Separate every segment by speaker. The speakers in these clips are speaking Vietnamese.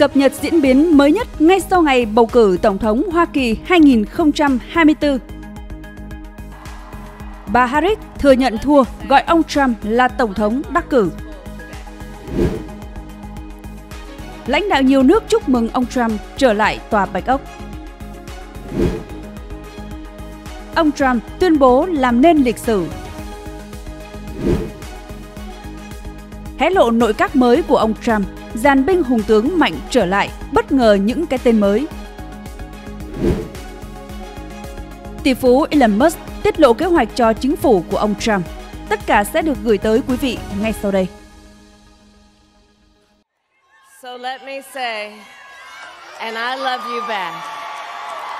Speaker 1: cập nhật diễn biến mới nhất ngay sau ngày bầu cử Tổng thống Hoa Kỳ 2024. Bà Harris thừa nhận thua, gọi ông Trump là Tổng thống đắc cử. Lãnh đạo nhiều nước chúc mừng ông Trump trở lại Tòa Bạch Ốc. Ông Trump tuyên bố làm nên lịch sử hé lộ nội các mới của ông Trump dàn binh hùng tướng mạnh trở lại, bất ngờ những cái tên mới. Tỷ phú Elon Musk tiết lộ kế hoạch cho chính phủ của ông Trump. Tất cả sẽ được gửi tới quý vị ngay sau đây. So let me say, and I love you back,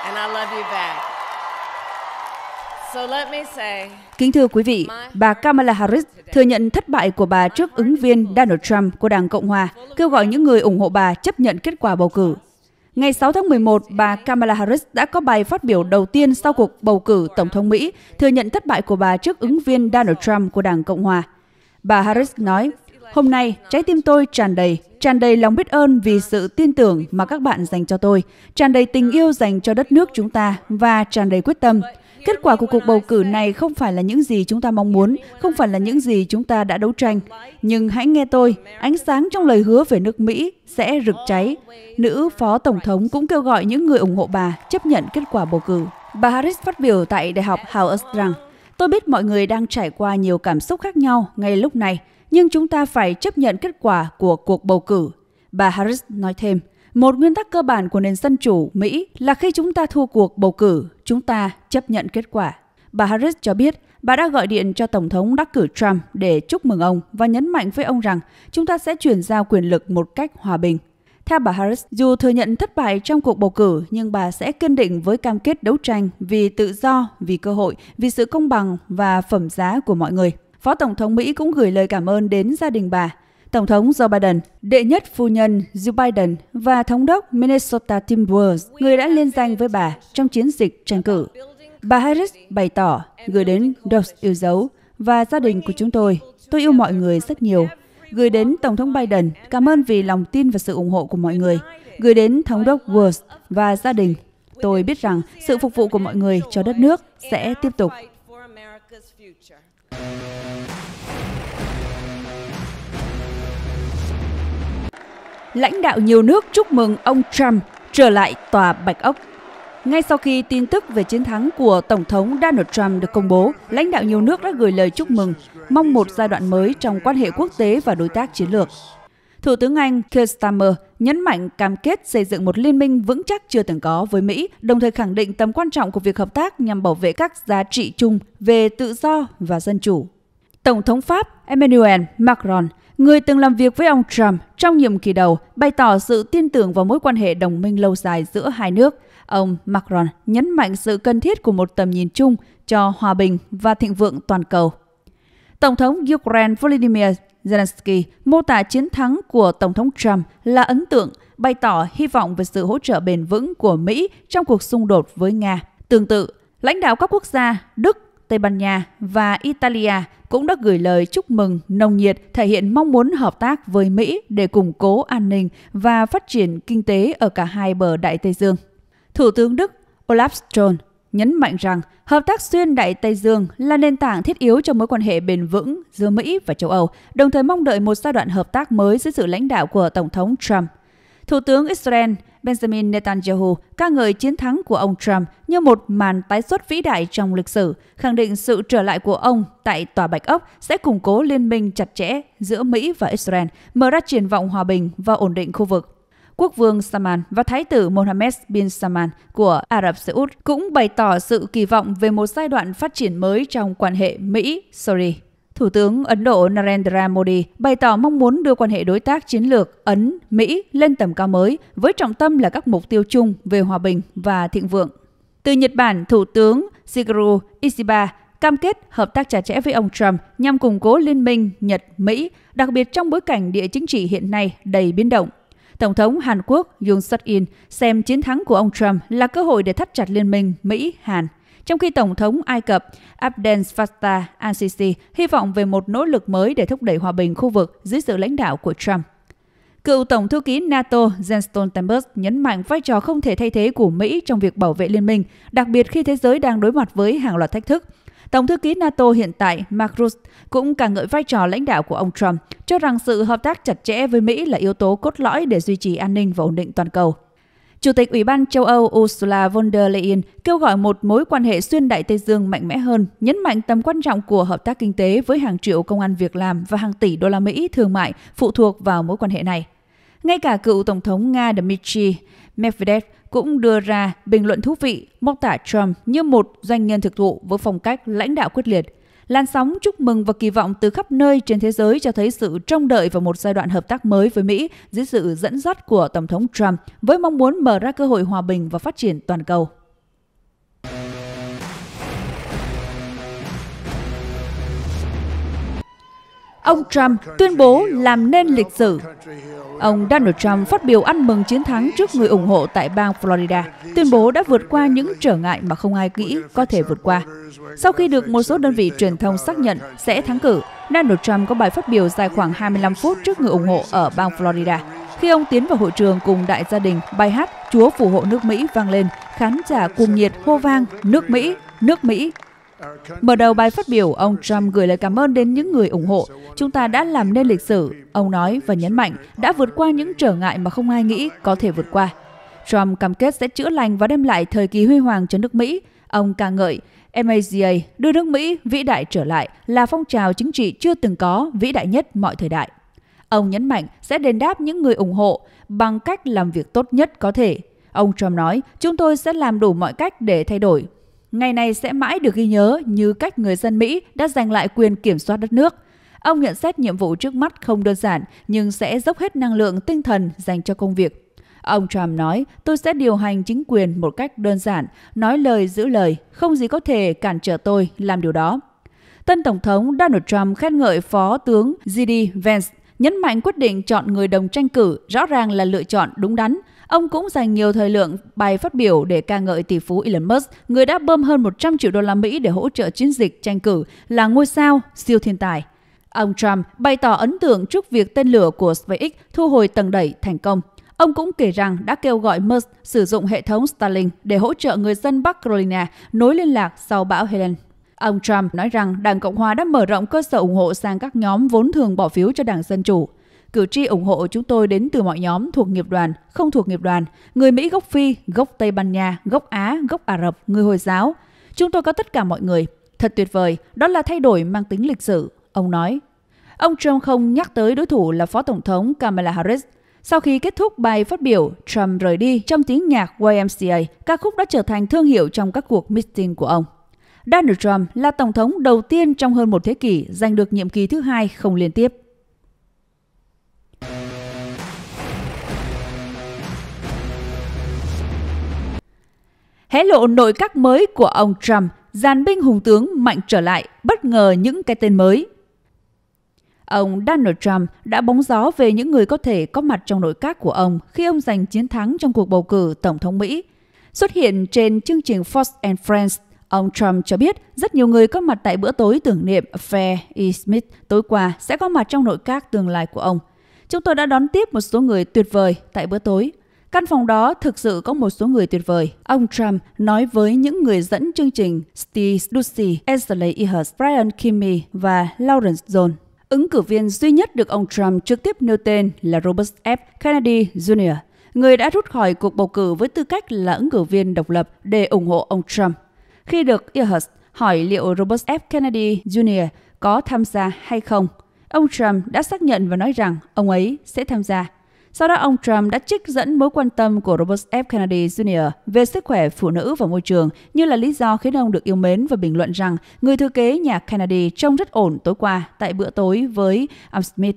Speaker 1: and I love you back. Kính thưa quý vị, bà Kamala Harris thừa nhận thất bại của bà trước ứng viên Donald Trump của Đảng Cộng Hòa, kêu gọi những người ủng hộ bà chấp nhận kết quả bầu cử. Ngày 6 tháng 11, bà Kamala Harris đã có bài phát biểu đầu tiên sau cuộc bầu cử Tổng thống Mỹ thừa nhận thất bại của bà trước ứng viên Donald Trump của Đảng Cộng Hòa. Bà Harris nói, Hôm nay, trái tim tôi tràn đầy, tràn đầy lòng biết ơn vì sự tin tưởng mà các bạn dành cho tôi, tràn đầy tình yêu dành cho đất nước chúng ta và tràn đầy quyết tâm. Kết quả của cuộc bầu cử này không phải là những gì chúng ta mong muốn, không phải là những gì chúng ta đã đấu tranh. Nhưng hãy nghe tôi, ánh sáng trong lời hứa về nước Mỹ sẽ rực cháy. Nữ Phó Tổng thống cũng kêu gọi những người ủng hộ bà chấp nhận kết quả bầu cử. Bà Harris phát biểu tại Đại học Howard rằng, Tôi biết mọi người đang trải qua nhiều cảm xúc khác nhau ngay lúc này, nhưng chúng ta phải chấp nhận kết quả của cuộc bầu cử. Bà Harris nói thêm, một nguyên tắc cơ bản của nền dân chủ Mỹ là khi chúng ta thua cuộc bầu cử, chúng ta chấp nhận kết quả. Bà Harris cho biết bà đã gọi điện cho Tổng thống đắc cử Trump để chúc mừng ông và nhấn mạnh với ông rằng chúng ta sẽ chuyển giao quyền lực một cách hòa bình. Theo bà Harris, dù thừa nhận thất bại trong cuộc bầu cử, nhưng bà sẽ kiên định với cam kết đấu tranh vì tự do, vì cơ hội, vì sự công bằng và phẩm giá của mọi người. Phó Tổng thống Mỹ cũng gửi lời cảm ơn đến gia đình bà Tổng thống Joe Biden, đệ nhất phu nhân Jill Biden và thống đốc Minnesota Tim Walz, người đã liên danh với bà trong chiến dịch tranh cử. Bà Harris bày tỏ gửi đến Dobbs yêu dấu và gia đình của chúng tôi. Tôi yêu mọi người rất nhiều. Gửi đến Tổng thống Biden, cảm ơn vì lòng tin và sự ủng hộ của mọi người. Gửi đến Thống đốc Walz và gia đình. Tôi biết rằng sự phục vụ của mọi người cho đất nước sẽ tiếp tục. lãnh đạo nhiều nước chúc mừng ông Trump trở lại tòa Bạch Ốc. Ngay sau khi tin tức về chiến thắng của Tổng thống Donald Trump được công bố, lãnh đạo nhiều nước đã gửi lời chúc mừng, mong một giai đoạn mới trong quan hệ quốc tế và đối tác chiến lược. Thủ tướng Anh Keir Starmer nhấn mạnh cam kết xây dựng một liên minh vững chắc chưa từng có với Mỹ, đồng thời khẳng định tầm quan trọng của việc hợp tác nhằm bảo vệ các giá trị chung về tự do và dân chủ. Tổng thống Pháp Emmanuel Macron người từng làm việc với ông Trump trong nhiệm kỳ đầu, bày tỏ sự tin tưởng vào mối quan hệ đồng minh lâu dài giữa hai nước. Ông Macron nhấn mạnh sự cần thiết của một tầm nhìn chung cho hòa bình và thịnh vượng toàn cầu. Tổng thống Ukraine Volodymyr Zelensky mô tả chiến thắng của Tổng thống Trump là ấn tượng, bày tỏ hy vọng về sự hỗ trợ bền vững của Mỹ trong cuộc xung đột với Nga. Tương tự, lãnh đạo các quốc gia Đức, Tây Ban Nha và Italia cũng đã gửi lời chúc mừng nồng nhiệt thể hiện mong muốn hợp tác với Mỹ để củng cố an ninh và phát triển kinh tế ở cả hai bờ Đại Tây Dương. Thủ tướng Đức Olaf Scholz nhấn mạnh rằng hợp tác xuyên Đại Tây Dương là nền tảng thiết yếu cho mối quan hệ bền vững giữa Mỹ và châu Âu, đồng thời mong đợi một giai đoạn hợp tác mới dưới sự lãnh đạo của Tổng thống Trump – Thủ tướng Israel Benjamin Netanyahu ca ngợi chiến thắng của ông Trump như một màn tái xuất vĩ đại trong lịch sử, khẳng định sự trở lại của ông tại Tòa Bạch Ốc sẽ củng cố liên minh chặt chẽ giữa Mỹ và Israel, mở ra triển vọng hòa bình và ổn định khu vực. Quốc vương Salman và Thái tử Mohammed bin Salman của Ả Rập Xê Út cũng bày tỏ sự kỳ vọng về một giai đoạn phát triển mới trong quan hệ mỹ Saudi. Thủ tướng Ấn Độ Narendra Modi bày tỏ mong muốn đưa quan hệ đối tác chiến lược Ấn-Mỹ lên tầm cao mới với trọng tâm là các mục tiêu chung về hòa bình và thịnh vượng. Từ Nhật Bản, Thủ tướng Shigeru Ishiba cam kết hợp tác chặt chẽ với ông Trump nhằm củng cố liên minh Nhật-Mỹ, đặc biệt trong bối cảnh địa chính trị hiện nay đầy biến động. Tổng thống Hàn Quốc Yoon Suk-in xem chiến thắng của ông Trump là cơ hội để thắt chặt liên minh Mỹ-Hàn – trong khi Tổng thống Ai Cập Abdel Fattah al-Sisi hy vọng về một nỗ lực mới để thúc đẩy hòa bình khu vực dưới sự lãnh đạo của Trump. Cựu Tổng thư ký NATO Jens Stoltenberg nhấn mạnh vai trò không thể thay thế của Mỹ trong việc bảo vệ liên minh, đặc biệt khi thế giới đang đối mặt với hàng loạt thách thức. Tổng thư ký NATO hiện tại Mark Rutte cũng ca ngợi vai trò lãnh đạo của ông Trump, cho rằng sự hợp tác chặt chẽ với Mỹ là yếu tố cốt lõi để duy trì an ninh và ổn định toàn cầu. Chủ tịch Ủy ban châu Âu Ursula von der Leyen kêu gọi một mối quan hệ xuyên đại Tây Dương mạnh mẽ hơn, nhấn mạnh tầm quan trọng của hợp tác kinh tế với hàng triệu công an việc làm và hàng tỷ đô la Mỹ thương mại phụ thuộc vào mối quan hệ này. Ngay cả cựu Tổng thống Nga Dmitry Medvedev cũng đưa ra bình luận thú vị mô tả Trump như một doanh nhân thực thụ với phong cách lãnh đạo quyết liệt – Lan sóng chúc mừng và kỳ vọng từ khắp nơi trên thế giới cho thấy sự trông đợi vào một giai đoạn hợp tác mới với Mỹ dưới sự dẫn dắt của Tổng thống Trump với mong muốn mở ra cơ hội hòa bình và phát triển toàn cầu. ông Trump tuyên bố làm nên lịch sử. Ông Donald Trump phát biểu ăn mừng chiến thắng trước người ủng hộ tại bang Florida, tuyên bố đã vượt qua những trở ngại mà không ai nghĩ có thể vượt qua. Sau khi được một số đơn vị truyền thông xác nhận sẽ thắng cử, Donald Trump có bài phát biểu dài khoảng 25 phút trước người ủng hộ ở bang Florida. Khi ông tiến vào hội trường cùng đại gia đình, bài hát Chúa phù hộ nước Mỹ vang lên, khán giả cuồng nhiệt hô vang nước Mỹ, nước Mỹ, Mở đầu bài phát biểu, ông Trump gửi lời cảm ơn đến những người ủng hộ. Chúng ta đã làm nên lịch sử, ông nói và nhấn mạnh đã vượt qua những trở ngại mà không ai nghĩ có thể vượt qua. Trump cam kết sẽ chữa lành và đem lại thời kỳ huy hoàng cho nước Mỹ. Ông ca ngợi MACA đưa nước Mỹ vĩ đại trở lại là phong trào chính trị chưa từng có, vĩ đại nhất mọi thời đại. Ông nhấn mạnh sẽ đền đáp những người ủng hộ bằng cách làm việc tốt nhất có thể. Ông Trump nói, chúng tôi sẽ làm đủ mọi cách để thay đổi Ngày này sẽ mãi được ghi nhớ như cách người dân Mỹ đã giành lại quyền kiểm soát đất nước. Ông nhận xét nhiệm vụ trước mắt không đơn giản nhưng sẽ dốc hết năng lượng tinh thần dành cho công việc. Ông Trump nói, tôi sẽ điều hành chính quyền một cách đơn giản, nói lời giữ lời, không gì có thể cản trở tôi làm điều đó. Tân Tổng thống Donald Trump khen ngợi Phó tướng G.D. Vance nhấn mạnh quyết định chọn người đồng tranh cử rõ ràng là lựa chọn đúng đắn Ông cũng dành nhiều thời lượng bài phát biểu để ca ngợi tỷ phú Elon Musk, người đã bơm hơn 100 triệu đô la Mỹ để hỗ trợ chiến dịch tranh cử là ngôi sao siêu thiên tài. Ông Trump bày tỏ ấn tượng trước việc tên lửa của SpaceX thu hồi tầng đẩy thành công. Ông cũng kể rằng đã kêu gọi Musk sử dụng hệ thống Starlink để hỗ trợ người dân Bắc Carolina nối liên lạc sau bão Helen. Ông Trump nói rằng Đảng Cộng hòa đã mở rộng cơ sở ủng hộ sang các nhóm vốn thường bỏ phiếu cho Đảng Dân Chủ. Cử tri ủng hộ chúng tôi đến từ mọi nhóm thuộc nghiệp đoàn, không thuộc nghiệp đoàn, người Mỹ gốc Phi, gốc Tây Ban Nha, gốc Á, gốc Ả Rập, người Hồi giáo. Chúng tôi có tất cả mọi người. Thật tuyệt vời, đó là thay đổi mang tính lịch sử, ông nói. Ông Trump không nhắc tới đối thủ là Phó Tổng thống Kamala Harris. Sau khi kết thúc bài phát biểu, Trump rời đi trong tiếng nhạc YMCA. Ca khúc đã trở thành thương hiệu trong các cuộc meeting của ông. Donald Trump là tổng thống đầu tiên trong hơn một thế kỷ giành được nhiệm kỳ thứ hai không liên tiếp. Hé lộ nội các mới của ông Trump, dàn binh hùng tướng mạnh trở lại, bất ngờ những cái tên mới. Ông Donald Trump đã bóng gió về những người có thể có mặt trong nội các của ông khi ông giành chiến thắng trong cuộc bầu cử Tổng thống Mỹ. Xuất hiện trên chương trình Fox and Friends, ông Trump cho biết rất nhiều người có mặt tại bữa tối tưởng niệm Fair E. Smith tối qua sẽ có mặt trong nội các tương lai của ông. Chúng tôi đã đón tiếp một số người tuyệt vời tại bữa tối, Căn phòng đó thực sự có một số người tuyệt vời. Ông Trump nói với những người dẫn chương trình Steve Ducey, Ashley Ehers, Brian Kimmey và Lawrence Zone. Ứng cử viên duy nhất được ông Trump trực tiếp nêu tên là Robert F. Kennedy Jr., người đã rút khỏi cuộc bầu cử với tư cách là ứng cử viên độc lập để ủng hộ ông Trump. Khi được Ehers hỏi liệu Robert F. Kennedy Jr. có tham gia hay không, ông Trump đã xác nhận và nói rằng ông ấy sẽ tham gia. Sau đó, ông Trump đã trích dẫn mối quan tâm của Robert F. Kennedy Jr. về sức khỏe phụ nữ và môi trường như là lý do khiến ông được yêu mến và bình luận rằng người thừa kế nhà Kennedy trông rất ổn tối qua tại bữa tối với ông Smith.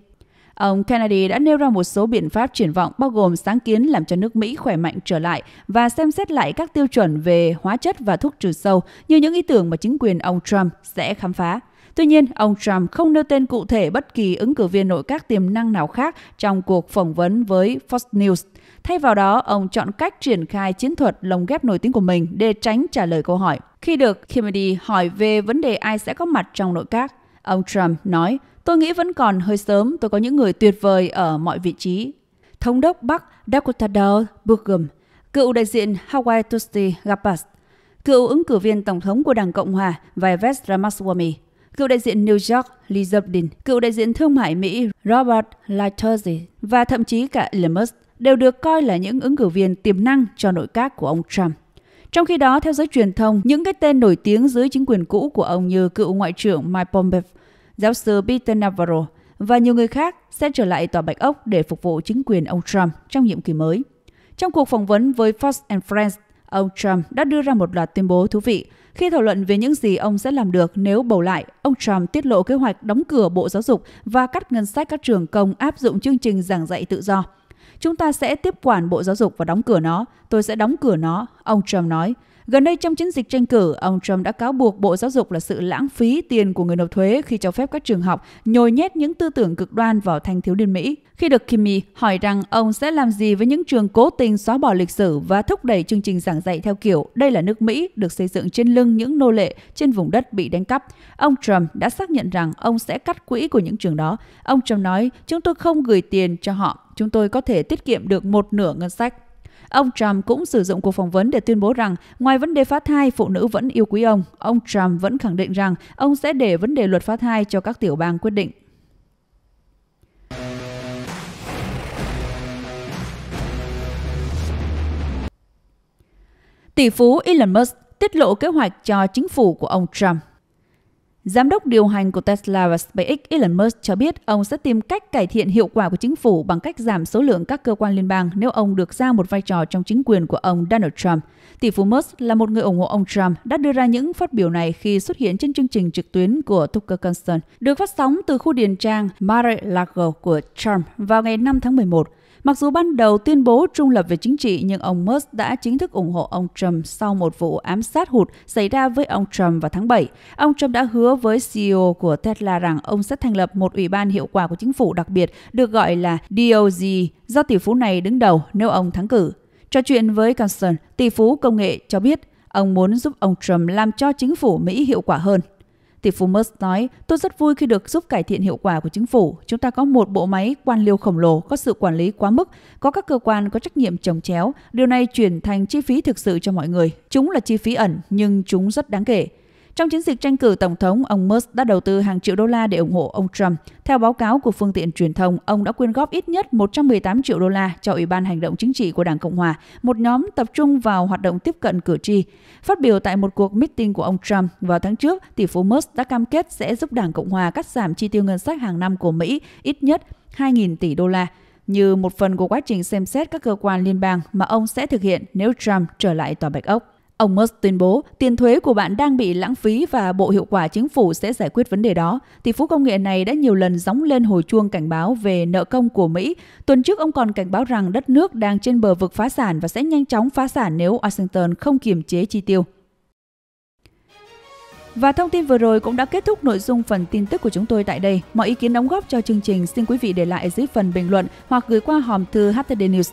Speaker 1: Ông Kennedy đã nêu ra một số biện pháp triển vọng bao gồm sáng kiến làm cho nước Mỹ khỏe mạnh trở lại và xem xét lại các tiêu chuẩn về hóa chất và thuốc trừ sâu như những ý tưởng mà chính quyền ông Trump sẽ khám phá. Tuy nhiên, ông Trump không nêu tên cụ thể bất kỳ ứng cử viên nội các tiềm năng nào khác trong cuộc phỏng vấn với Fox News. Thay vào đó, ông chọn cách triển khai chiến thuật lồng ghép nổi tiếng của mình để tránh trả lời câu hỏi. Khi được Kennedy hỏi về vấn đề ai sẽ có mặt trong nội các, ông Trump nói, tôi nghĩ vẫn còn hơi sớm, tôi có những người tuyệt vời ở mọi vị trí. Thống đốc Bắc Dakota Dow Burgum, cựu đại diện Hawaii Tusti Gabbard, cựu ứng cử viên tổng thống của Đảng Cộng Hòa Vivek Ramaswamy, cựu đại diện New York Lee Zeldin, cựu đại diện thương mại Mỹ Robert Lighthizer và thậm chí cả Elon Musk đều được coi là những ứng cử viên tiềm năng cho nội các của ông Trump. Trong khi đó, theo giới truyền thông, những cái tên nổi tiếng dưới chính quyền cũ của ông như cựu Ngoại trưởng Mike Pompeo, giáo sư Peter Navarro và nhiều người khác sẽ trở lại Tòa Bạch Ốc để phục vụ chính quyền ông Trump trong nhiệm kỳ mới. Trong cuộc phỏng vấn với Fox and Friends, ông Trump đã đưa ra một loạt tuyên bố thú vị khi thảo luận về những gì ông sẽ làm được nếu bầu lại, ông Trump tiết lộ kế hoạch đóng cửa Bộ Giáo dục và cắt ngân sách các trường công áp dụng chương trình giảng dạy tự do. Chúng ta sẽ tiếp quản Bộ Giáo dục và đóng cửa nó, tôi sẽ đóng cửa nó, ông Trump nói. Gần đây trong chiến dịch tranh cử, ông Trump đã cáo buộc Bộ Giáo dục là sự lãng phí tiền của người nộp thuế khi cho phép các trường học nhồi nhét những tư tưởng cực đoan vào thanh thiếu niên Mỹ. Khi được Kimmy hỏi rằng ông sẽ làm gì với những trường cố tình xóa bỏ lịch sử và thúc đẩy chương trình giảng dạy theo kiểu đây là nước Mỹ được xây dựng trên lưng những nô lệ trên vùng đất bị đánh cắp, ông Trump đã xác nhận rằng ông sẽ cắt quỹ của những trường đó. Ông Trump nói, chúng tôi không gửi tiền cho họ, chúng tôi có thể tiết kiệm được một nửa ngân sách. Ông Trump cũng sử dụng cuộc phỏng vấn để tuyên bố rằng ngoài vấn đề phá thai, phụ nữ vẫn yêu quý ông. Ông Trump vẫn khẳng định rằng ông sẽ để vấn đề luật phá thai cho các tiểu bang quyết định. Tỷ phú Elon Musk tiết lộ kế hoạch cho chính phủ của ông Trump. Giám đốc điều hành của Tesla và SpaceX Elon Musk cho biết ông sẽ tìm cách cải thiện hiệu quả của chính phủ bằng cách giảm số lượng các cơ quan liên bang nếu ông được giao một vai trò trong chính quyền của ông Donald Trump. Tỷ phú Musk là một người ủng hộ ông Trump đã đưa ra những phát biểu này khi xuất hiện trên chương trình trực tuyến của Tucker Carlson, được phát sóng từ khu điền trang Mar-a-Lago của Trump vào ngày 5 tháng 11. Mặc dù ban đầu tuyên bố trung lập về chính trị, nhưng ông Musk đã chính thức ủng hộ ông Trump sau một vụ ám sát hụt xảy ra với ông Trump vào tháng 7. Ông Trump đã hứa với CEO của Tesla rằng ông sẽ thành lập một ủy ban hiệu quả của chính phủ đặc biệt được gọi là DOG do tỷ phú này đứng đầu nếu ông thắng cử. Trò chuyện với Carson, tỷ phú công nghệ cho biết ông muốn giúp ông Trump làm cho chính phủ Mỹ hiệu quả hơn. Tỷ phú Musk nói, tôi rất vui khi được giúp cải thiện hiệu quả của chính phủ. Chúng ta có một bộ máy quan liêu khổng lồ, có sự quản lý quá mức, có các cơ quan có trách nhiệm trồng chéo. Điều này chuyển thành chi phí thực sự cho mọi người. Chúng là chi phí ẩn, nhưng chúng rất đáng kể. Trong chiến dịch tranh cử tổng thống, ông Musk đã đầu tư hàng triệu đô la để ủng hộ ông Trump. Theo báo cáo của phương tiện truyền thông, ông đã quyên góp ít nhất 118 triệu đô la cho Ủy ban Hành động Chính trị của Đảng Cộng Hòa, một nhóm tập trung vào hoạt động tiếp cận cử tri. Phát biểu tại một cuộc meeting của ông Trump vào tháng trước, tỷ phú Musk đã cam kết sẽ giúp Đảng Cộng Hòa cắt giảm chi tiêu ngân sách hàng năm của Mỹ ít nhất 2.000 tỷ đô la như một phần của quá trình xem xét các cơ quan liên bang mà ông sẽ thực hiện nếu Trump trở lại Tòa Bạch Ốc. Ông Musk tuyên bố tiền thuế của bạn đang bị lãng phí và Bộ Hiệu quả Chính phủ sẽ giải quyết vấn đề đó. Tỷ phú công nghệ này đã nhiều lần gióng lên hồi chuông cảnh báo về nợ công của Mỹ. Tuần trước ông còn cảnh báo rằng đất nước đang trên bờ vực phá sản và sẽ nhanh chóng phá sản nếu Washington không kiềm chế chi tiêu. Và thông tin vừa rồi cũng đã kết thúc nội dung phần tin tức của chúng tôi tại đây. Mọi ý kiến đóng góp cho chương trình xin quý vị để lại dưới phần bình luận hoặc gửi qua hòm thư htdnews